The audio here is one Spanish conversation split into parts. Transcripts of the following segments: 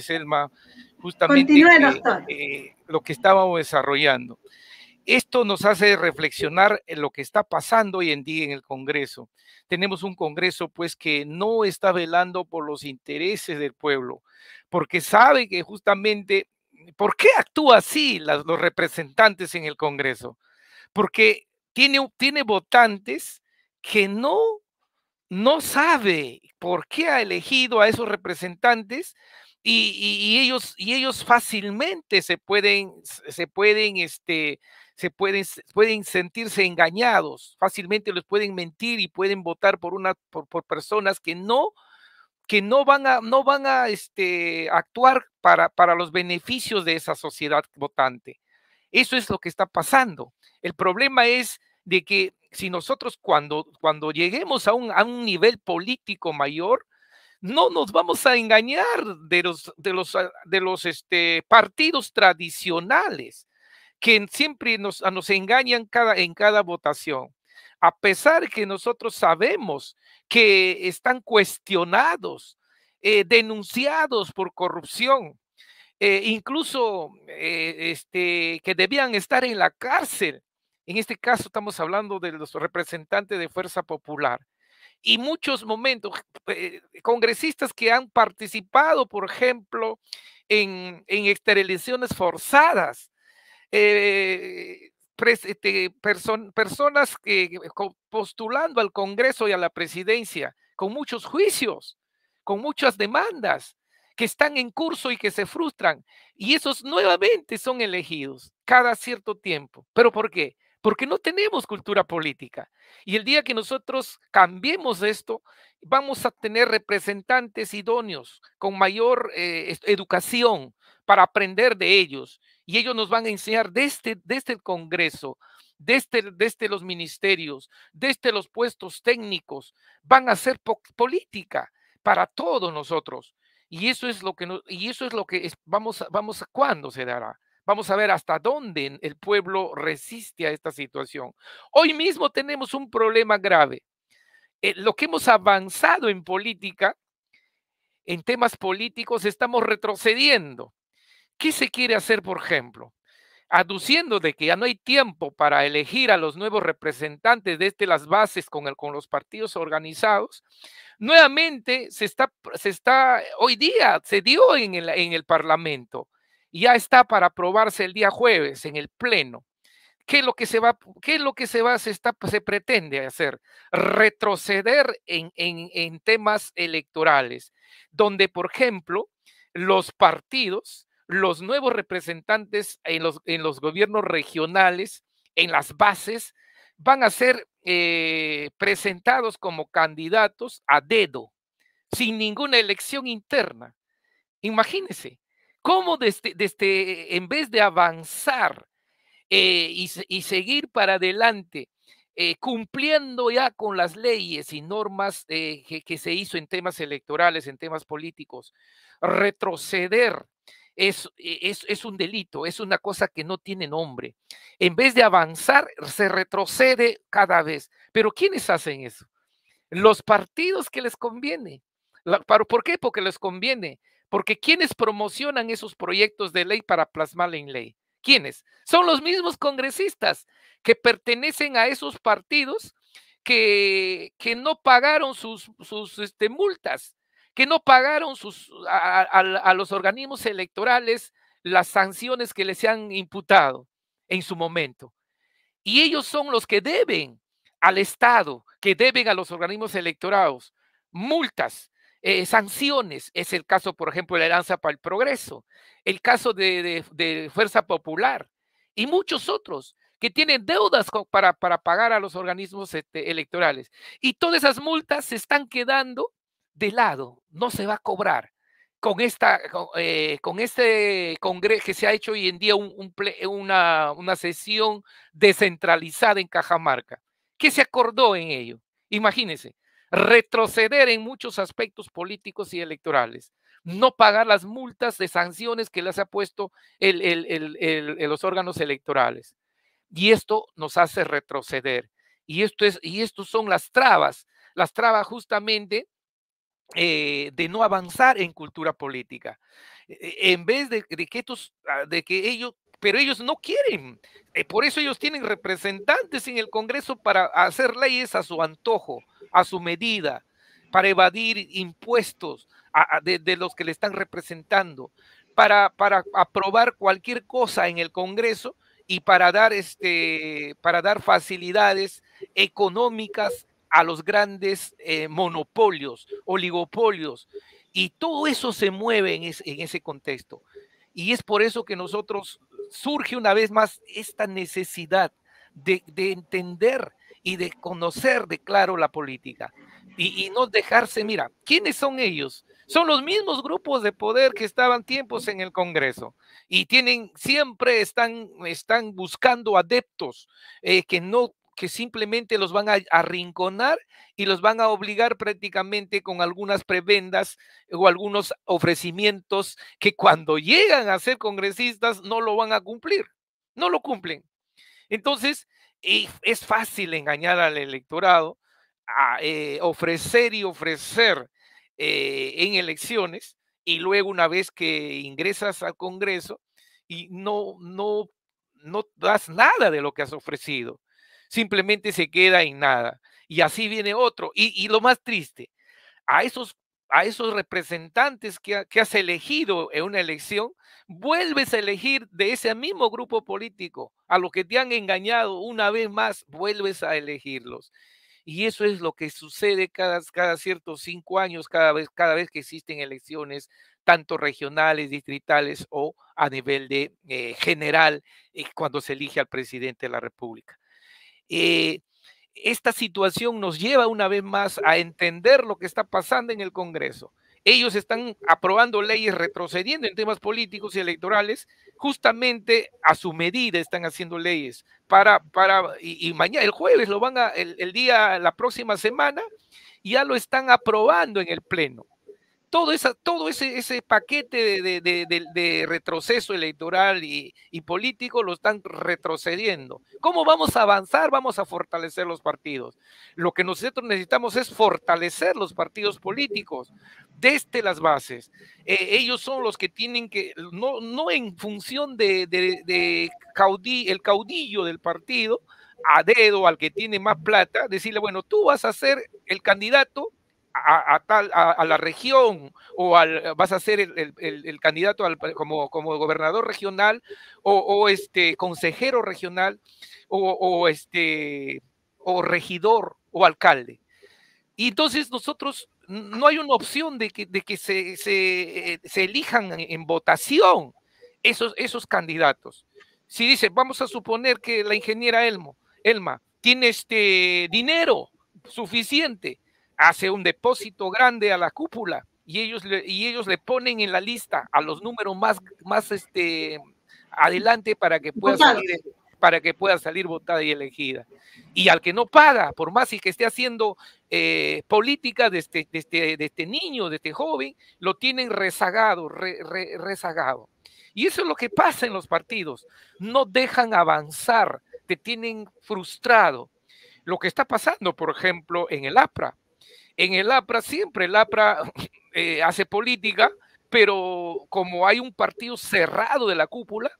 Selma, justamente eh, lo que estábamos desarrollando. Esto nos hace reflexionar en lo que está pasando hoy en día en el Congreso. Tenemos un Congreso pues que no está velando por los intereses del pueblo, porque sabe que justamente, ¿por qué actúa así los representantes en el Congreso? Porque tiene, tiene votantes que no, no sabe por qué ha elegido a esos representantes y, ellos, y ellos fácilmente se pueden, se pueden, este, se pueden, pueden sentirse engañados, fácilmente les pueden mentir y pueden votar por una, por, personas que no, que no van a, no van a este, actuar para, los beneficios de esa sociedad votante. Eso es lo que está pasando. El problema es de que si nosotros cuando, cuando lleguemos a un, a un nivel político mayor, no nos vamos a engañar de los, de los, ah, de los este, partidos tradicionales que siempre ah, nos, engañan cada, en cada votación. A pesar que nosotros sabemos que están cuestionados, eh, denunciados por corrupción, eh, incluso eh, este, que debían estar en la cárcel. En este caso estamos hablando de los representantes de Fuerza Popular y muchos momentos, eh, congresistas que han participado, por ejemplo, en, en forzadas, eh, este, personas que, postulando al Congreso y a la presidencia con muchos juicios, con muchas demandas que están en curso y que se frustran. Y esos nuevamente son elegidos cada cierto tiempo. ¿Pero por qué? porque no tenemos cultura política. Y el día que nosotros cambiemos esto, vamos a tener representantes idóneos con mayor eh, educación para aprender de ellos. Y ellos nos van a enseñar desde, el este, este Congreso, desde, este, los ministerios, desde los puestos técnicos, van a hacer política para todos nosotros. Y eso es lo que, y eso es lo que vamos, vamos a cuándo se dará. Vamos a ver hasta dónde el pueblo resiste a esta situación. Hoy mismo tenemos un problema grave. Eh, lo que hemos avanzado en política, en temas políticos, estamos retrocediendo. ¿Qué se quiere hacer, por ejemplo? aduciendo de que ya no hay tiempo para elegir a los nuevos representantes desde este, las bases con, con los partidos organizados, nuevamente se está, se está, hoy día se dio en en el Parlamento ya está para aprobarse el día jueves en el Pleno. ¿Qué es lo que se va, qué es lo que se va, se, está, pues, se pretende hacer? Retroceder en, temas electorales, donde, por ejemplo, los partidos, los nuevos representantes en los, en los gobiernos regionales, en las bases, van a ser eh, presentados como candidatos a dedo, sin ninguna elección interna. Imagínense, ¿Cómo desde, este, este, en vez de avanzar eh, y, seguir para adelante, eh, cumpliendo ya con las leyes y normas eh, que, se hizo en temas electorales, en temas políticos, retroceder es, e, es, es, un delito, es una cosa que no tiene nombre. En vez de avanzar, se retrocede cada vez. Pero ¿quiénes hacen eso? Los partidos que les conviene. ¿Por qué? Porque les conviene. Porque ¿quiénes promocionan esos proyectos de ley para plasmar en ley? ¿Quiénes? Son los mismos congresistas que pertenecen a esos partidos que, no pagaron sus, este, multas, que no pagaron sus, a, los organismos electorales las sanciones que les han imputado en su momento. Y ellos son los que deben al Estado, que deben a los organismos electorados multas, eh, sanciones. Es el caso, por ejemplo, de la heranza para el Progreso, el caso de, Fuerza Popular y muchos otros que tienen deudas para, pagar a los organismos este, electorales. Y todas esas multas se están quedando de lado, no se va a cobrar. Con, esta, con eh, este congreso que se ha hecho hoy en día una, una sesión descentralizada en Cajamarca. ¿Qué se acordó en ello? Imagínense, retroceder en muchos aspectos políticos y electorales, no pagar las multas de sanciones que les ha puesto el, el, los órganos electorales. Y esto nos hace retroceder. Y esto es, y estos son las trabas, las trabas justamente eh, de no avanzar en cultura política. E, e, en vez de, de, que estos, ah, de que ellos pero ellos no quieren. Eh, por eso ellos tienen representantes en el Congreso para hacer leyes a su antojo, a su medida, para evadir impuestos de, los que le están representando, para, aprobar cualquier cosa en el Congreso y para dar, este, para dar facilidades económicas a los grandes eh, monopolios, oligopolios. Y todo eso se mueve en ese contexto. Y es por eso que nosotros surge una vez más esta necesidad de, entender y de conocer de claro la política y, no dejarse, mira, ¿quiénes son ellos? son los mismos grupos de poder que estaban tiempos en el Congreso y tienen siempre están, están buscando adeptos eh, que no que simplemente los van a arrinconar y los van a obligar prácticamente con algunas prebendas o algunos ofrecimientos que cuando llegan a ser congresistas no lo van a cumplir, no lo cumplen. Entonces, es fácil engañar al electorado, a, eh, ofrecer y ofrecer eh, en elecciones y luego una vez que ingresas al Congreso y no, no, no das nada de lo que has ofrecido simplemente se queda en nada. Y así viene otro. Y, lo más triste, a esos, a esos representantes que, has elegido en una elección, vuelves a elegir de ese mismo grupo político, a los que te han engañado una vez más, vuelves a elegirlos. Y eso es lo que sucede cada, cada ciertos cinco años, cada vez, cada vez que existen elecciones, tanto regionales, distritales o a nivel de eh, general, eh, cuando se elige al presidente de la República. Eh, esta situación nos lleva una vez más a entender lo que está pasando en el Congreso. Ellos están aprobando leyes retrocediendo en temas políticos y electorales, justamente a su medida están haciendo leyes para, para, y, mañana, el jueves lo van a, el día, la próxima semana, ya lo están aprobando en el Pleno todo, esa, todo ese, ese paquete de, retroceso electoral y, político lo están retrocediendo. ¿Cómo vamos a avanzar? Vamos a fortalecer los partidos. Lo que nosotros necesitamos es fortalecer los partidos políticos desde las bases. Eh, ellos son los que tienen que, no, no en función de, el caudillo del partido, a dedo al que tiene más plata, decirle, bueno, tú vas a ser el candidato a, tal, a, la región o al, vas a ser el, el, candidato como, como gobernador regional o, este consejero regional o, este o regidor o alcalde. Y entonces nosotros no hay una opción de que, eh, se, elijan en votación esos, esos candidatos. Si dice, vamos a suponer que la ingeniera Elmo, Elma tiene este dinero suficiente hace un depósito grande a la cúpula y ellos le, y ellos le ponen en la lista a los números más, más este, adelante para que pueda salir para que pueda salir votada y elegida. Y al que no paga, por más que esté haciendo eh, política este, de este, de este, niño, de este joven, lo tienen rezagado, rezagado. Y eso es lo que pasa en los partidos. No dejan avanzar, te tienen frustrado. Lo que está pasando, por ejemplo, en el APRA en el APRA siempre el APRA eh, hace política, pero como hay un partido cerrado de la cúpula,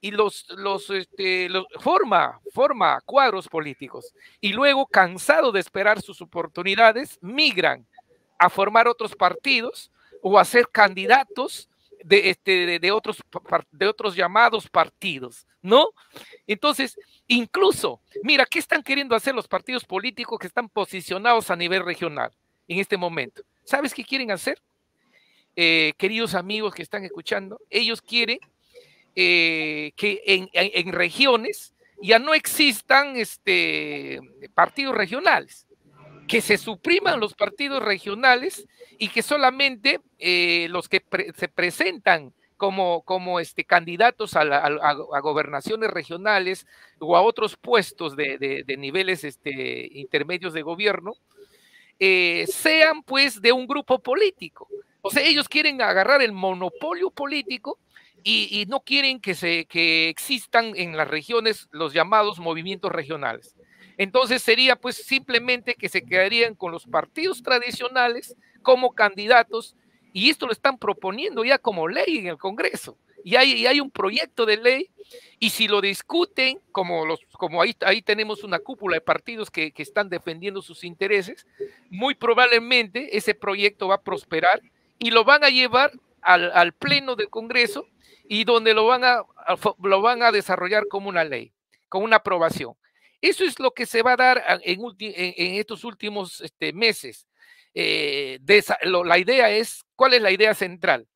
y los, este, los, forma, forma cuadros políticos y luego cansado de esperar sus oportunidades migran a formar otros partidos o a ser candidatos de, este, de, otros, de otros llamados partidos, ¿no? Entonces, incluso, mira, ¿qué están queriendo hacer los partidos políticos que están posicionados a nivel regional en este momento? ¿Sabes qué quieren hacer? Eh, queridos amigos que están escuchando, ellos quieren eh, que en, en, regiones ya no existan este, partidos regionales, que se supriman los partidos regionales y que solamente eh, los que se presentan como, como este, candidatos a, gobernaciones regionales o a otros puestos de, niveles este, intermedios de gobierno, eh, sean pues de un grupo político. O sea, ellos quieren agarrar el monopolio político y, y no quieren que, se, que existan en las regiones los llamados movimientos regionales. Entonces sería pues simplemente que se quedarían con los partidos tradicionales como candidatos y esto lo están proponiendo ya como ley en el Congreso. Y hay, un proyecto de ley y si lo discuten, como, los, como ahí, tenemos una cúpula de partidos que, están defendiendo sus intereses, muy probablemente ese proyecto va a prosperar y lo van a llevar al, pleno del Congreso y donde lo van, a, lo van a desarrollar como una ley, con una aprobación. Eso es lo que se va a dar ah, en, estos últimos este, meses. Eh, la idea es, ¿cuál es la idea central?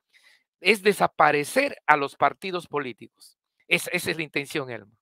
Es desaparecer a los partidos políticos. esa es la intención, Elmo.